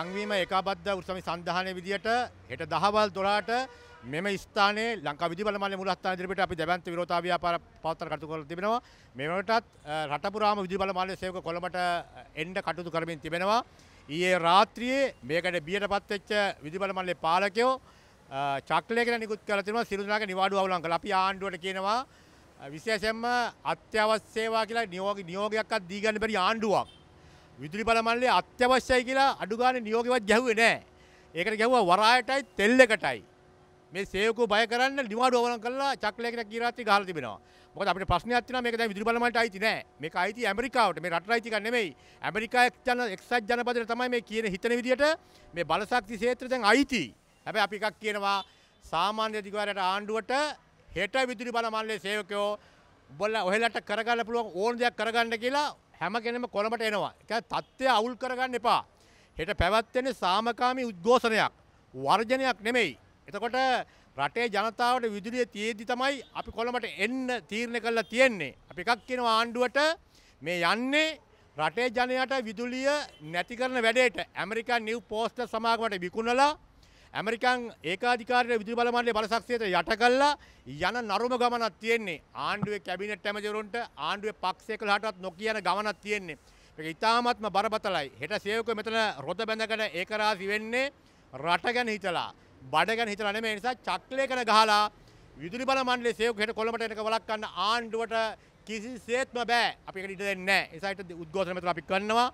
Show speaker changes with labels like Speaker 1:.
Speaker 1: ලංවීම ඒකාබද්ධ උත්සවයේ සන්ධානය විදියට හෙට දහවල් 12ට මෙම ස්ථානයේ ලංකා විදුලි මණ්ඩල මූලස්ථාන ඉදිරිපිට අපි දැවැන්ත විරෝධතා ව්‍යාපාර පවත්වන කටයුතු කරලා තිබෙනවා. මෙවටත් රට පුරාම විදුලි බල මණ්ඩලයේ සේවක කොළඹට එන්න කටයුතු කරමින් තිබෙනවා. ඊයේ රාත්‍රියේ මේකට බියටපත් වෙච්ච විදුලි බල මණ්ඩලයේ පාලකයෝ චක්‍රය කියලා නිකුත් කරලා තිබෙනවා. සියලු දෙනාගේ නිවාඩු අවලං කළා. අපි ආණ්ඩුවට කියනවා විශේෂයෙන්ම අත්‍යවශ්‍ය සේවා කියලා නියෝගයක් අත් දීගන්න බැරි ආණ්ඩුවක්. විදුලි බල මණ්ඩලය අත්‍යවශ්‍යයි කියලා අඩු ගානේ නියෝගයවත් ගැහුවේ නෑ. ඒකට ගැහුවා වරායටයි තෙල් එකටයි. මේ සේවකෝ බය කරන්න නිවාඩු අවලං කරලා චක්ලයකට කීරාත්‍රි ගහලා තිබෙනවා. මොකද අපිට ප්‍රශ්නයක් තියෙනවා මේක දැන් විදුලි බල මණ්ඩලයට අයිති නෑ. මේක අයිති ඇමරිකාවට. මේ රටට අයිති ගන්න නෙමෙයි. ඇමරිකාවේ ජන එක්සත් ජනපදයට තමයි මේ කියන හිතන විදිහට මේ බලශක්ති ක්ෂේත්‍රය දැන් අයිති. හැබැයි අපි එකක් කියනවා සාමාන්‍ය අධිකාරියට ආණ්ඩුවට හෙට විදුලි බල මණ්ඩලයේ සේවකයෝ උඹලා ඔහෙලට කරගන්න පුළුවන් ඕන දෙයක් කරගන්න කියලා හැම කෙනෙම කොළඹට එනවා. ඒ තත්ත්වය අවුල් කරගන්න එපා. හෙට පැවැත්වෙන සාමකාමී උද්ඝෝෂණයක් වර්ජනයක් නෙමෙයි. එතකොට රටේ ජනතාවට විදුලිය තියේදි තමයි අපි කොළඹට එන්න තීරණය කරලා තියෙන්නේ. අපි එකක් කියන ආණ්ඩුවට මේ යන්නේ රටේ ජනයාට විදුලිය නැති කරන වැඩේට ඇමරිකා නිව් පෝස්ටර් සමාගමට විකුණලා ඇමරිකන් ඒකාධිකාරයට විදුලි බල මණ්ඩලයේ බලශක්තියට යට කළා යන නරුම ගමනක් තියෙන්නේ. ආණ්ඩුවේ කැබිනට් ඇමතිවරුන්ට ආණ්ඩුවේ පක්ෂයකලටවත් නොකියන ගමනක් තියෙන්නේ. මේක ඉතාමත්ම බරපතලයි. හෙට සේවකව මෙතන රොද බැඳගෙන ඒකරාශි වෙන්නේ රට ගැන හිතලා, බඩ ගැන හිතලා නෙමෙයි. ඒ නිසා චක්ලේකන ගහලා විදුලි බල මණ්ඩලයේ සේවක හෙට කොළඹට එනක වළක්වන්න ආණ්ඩුවට කිසිසේත්ම බෑ. අපි ඒකට ඉඩ දෙන්නේ නැහැ. ඒ නිසා හිට උද්ඝෝෂණ මෙතන අපි කරනවා.